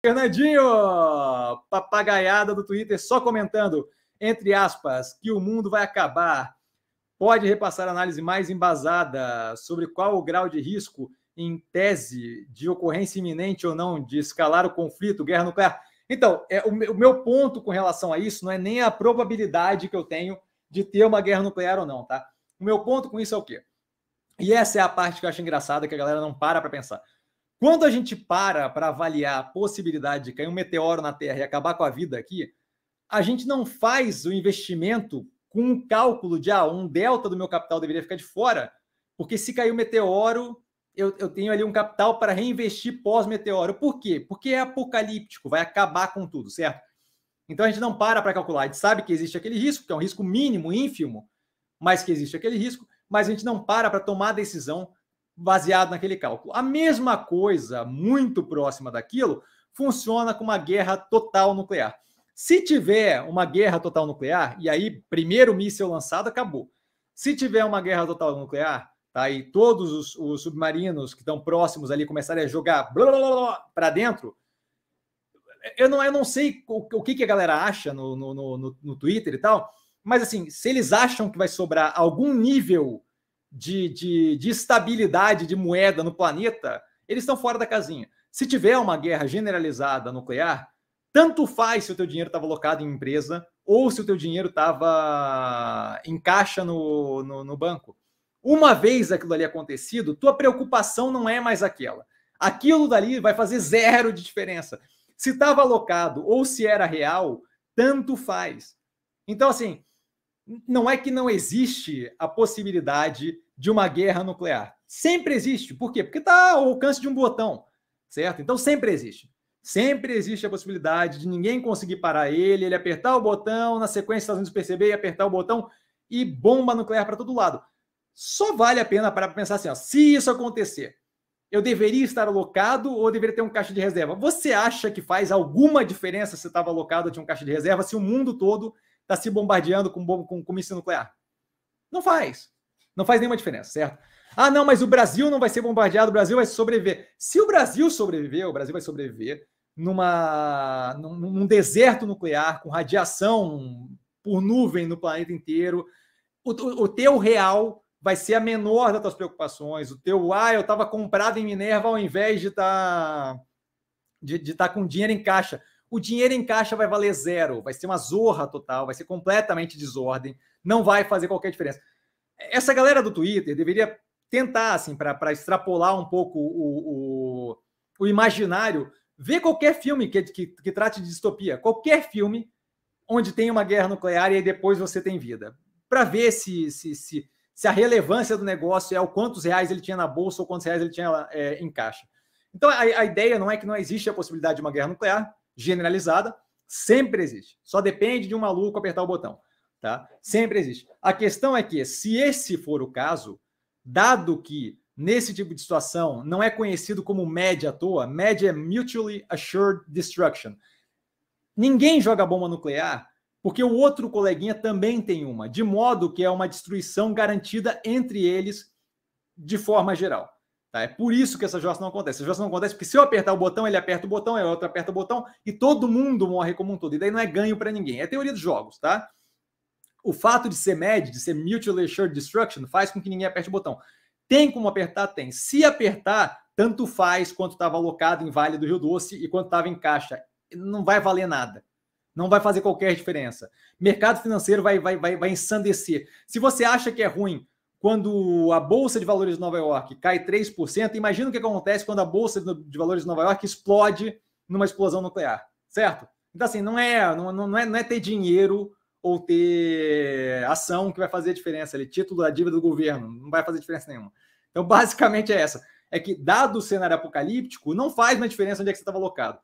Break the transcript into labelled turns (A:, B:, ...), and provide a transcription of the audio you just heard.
A: Fernandinho, papagaiada do Twitter, só comentando, entre aspas, que o mundo vai acabar. Pode repassar a análise mais embasada sobre qual o grau de risco, em tese, de ocorrência iminente ou não, de escalar o conflito, guerra nuclear. Então, é, o, o meu ponto com relação a isso não é nem a probabilidade que eu tenho de ter uma guerra nuclear ou não, tá? O meu ponto com isso é o quê? E essa é a parte que eu acho engraçada, que a galera não para para pensar. Quando a gente para para avaliar a possibilidade de cair um meteoro na Terra e acabar com a vida aqui, a gente não faz o investimento com um cálculo de ah, um delta do meu capital deveria ficar de fora, porque se cair o um meteoro, eu, eu tenho ali um capital para reinvestir pós-meteoro. Por quê? Porque é apocalíptico, vai acabar com tudo, certo? Então a gente não para para calcular, a gente sabe que existe aquele risco, que é um risco mínimo, ínfimo, mas que existe aquele risco, mas a gente não para para tomar a decisão baseado naquele cálculo. A mesma coisa, muito próxima daquilo, funciona com uma guerra total nuclear. Se tiver uma guerra total nuclear, e aí primeiro míssil lançado, acabou. Se tiver uma guerra total nuclear, tá? E todos os, os submarinos que estão próximos ali começarem a jogar para dentro, eu não, eu não sei o, o que, que, a galera acha no, no, no, no Twitter e tal, mas assim, se eles acham que vai sobrar algum nível de, de, de estabilidade de moeda no planeta, eles estão fora da casinha. Se tiver uma guerra generalizada nuclear, tanto faz se o teu dinheiro estava alocado em empresa ou se o teu dinheiro estava em caixa no, no, no, banco. Uma vez aquilo ali acontecido, tua preocupação não é mais aquela. Aquilo dali vai fazer zero de diferença. Se estava alocado ou se era real, tanto faz. Então, assim, não é que não existe a possibilidade de uma guerra nuclear. Sempre existe. Por quê? Porque está ao alcance de um botão, certo? Então sempre existe. Sempre existe a possibilidade de ninguém conseguir parar ele, ele apertar o botão, na sequência, os Estados Unidos perceber e apertar o botão e bomba nuclear para todo lado. Só vale a pena para pensar assim: ó, se isso acontecer, eu deveria estar alocado ou deveria ter um caixa de reserva? Você acha que faz alguma diferença se estava alocado ou tinha um caixa de reserva se o mundo todo está se bombardeando com, com, com míssil nuclear. Não faz. Não faz nenhuma diferença, certo? Ah, não, mas o Brasil não vai ser bombardeado, o Brasil vai sobreviver. Se o Brasil sobreviver, o Brasil vai sobreviver numa, num, num deserto nuclear, com radiação por nuvem no planeta inteiro. O, o, o, teu real vai ser a menor das tuas preocupações. O teu, ah, eu estava comprado em Minerva ao invés de estar tá, de, de tá com dinheiro em caixa o dinheiro em caixa vai valer zero, vai ser uma zorra total, vai ser completamente desordem, não vai fazer qualquer diferença. Essa galera do Twitter deveria tentar, assim, para extrapolar um pouco o, o, o, imaginário, ver qualquer filme que, que, que trate de distopia, qualquer filme onde tem uma guerra nuclear e depois você tem vida, para ver se, se, se, se, a relevância do negócio é o quantos reais ele tinha na bolsa ou quantos reais ele tinha é, em caixa. Então, a, a ideia não é que não existe a possibilidade de uma guerra nuclear, generalizada sempre existe. Só depende de um maluco apertar o botão, tá? Sempre existe. A questão é que se esse for o caso, dado que nesse tipo de situação não é conhecido como média à toa, média é mutually assured destruction. Ninguém joga bomba nuclear porque o outro coleguinha também tem uma, de modo que é uma destruição garantida entre eles de forma geral. Tá? É por isso que essas jogos não acontecem. Essas jogos não acontece porque se eu apertar o botão, ele aperta o botão, é outro aperta o botão e todo mundo morre como um todo. E daí não é ganho para ninguém. É teoria dos jogos, tá? O fato de ser MED, de ser Mutually Assured Destruction, faz com que ninguém aperte o botão. Tem como apertar? Tem. Se apertar, tanto faz quanto estava alocado em Vale do Rio Doce e quanto estava em caixa. Não vai valer nada. Não vai fazer qualquer diferença. Mercado financeiro vai, vai, vai, vai ensandecer. Se você acha que é ruim quando a Bolsa de Valores de Nova York cai 3%, imagina o que acontece quando a Bolsa de Valores de Nova York explode numa explosão nuclear, certo? Então, assim, não é, não, não é, não é ter dinheiro ou ter ação que vai fazer a diferença. ali, título da dívida do governo, não vai fazer diferença nenhuma. Então, basicamente é essa. É que, dado o cenário apocalíptico, não faz uma diferença onde é que você estava alocado.